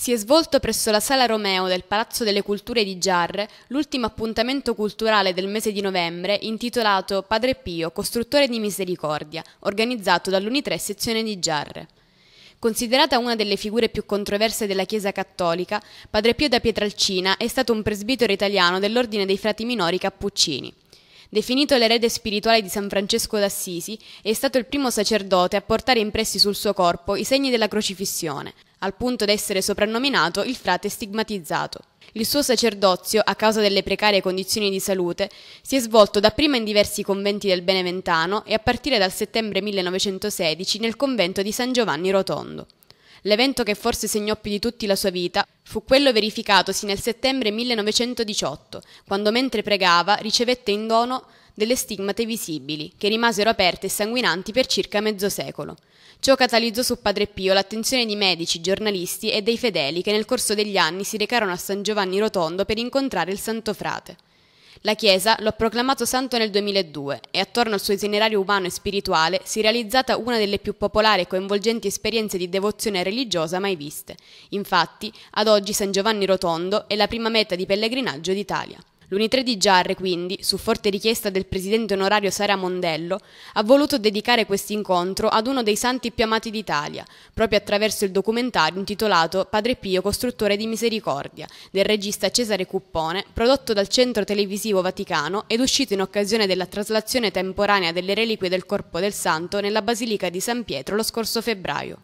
Si è svolto presso la Sala Romeo del Palazzo delle Culture di Giarre l'ultimo appuntamento culturale del mese di novembre intitolato Padre Pio, costruttore di misericordia, organizzato dall'Unitre sezione di Giarre. Considerata una delle figure più controverse della Chiesa cattolica, Padre Pio da Pietralcina è stato un presbitero italiano dell'Ordine dei Frati Minori Cappuccini. Definito l'erede spirituale di San Francesco d'Assisi, è stato il primo sacerdote a portare impressi sul suo corpo i segni della crocifissione, al punto da essere soprannominato il frate stigmatizzato. Il suo sacerdozio, a causa delle precarie condizioni di salute, si è svolto dapprima in diversi conventi del Beneventano e a partire dal settembre 1916 nel convento di San Giovanni Rotondo. L'evento che forse segnò più di tutti la sua vita fu quello verificatosi nel settembre 1918, quando mentre pregava ricevette in dono delle stigmate visibili, che rimasero aperte e sanguinanti per circa mezzo secolo. Ciò catalizzò su Padre Pio l'attenzione di medici, giornalisti e dei fedeli che nel corso degli anni si recarono a San Giovanni Rotondo per incontrare il Santo Frate. La Chiesa lo ha proclamato santo nel 2002 e attorno al suo itinerario umano e spirituale si è realizzata una delle più popolari e coinvolgenti esperienze di devozione religiosa mai viste. Infatti, ad oggi San Giovanni Rotondo è la prima meta di pellegrinaggio d'Italia. L'Unitre di Giarre, quindi, su forte richiesta del presidente onorario Sara Mondello, ha voluto dedicare questo incontro ad uno dei santi più amati d'Italia, proprio attraverso il documentario intitolato Padre Pio, costruttore di misericordia, del regista Cesare Cuppone, prodotto dal Centro Televisivo Vaticano ed uscito in occasione della traslazione temporanea delle reliquie del corpo del santo nella Basilica di San Pietro lo scorso febbraio.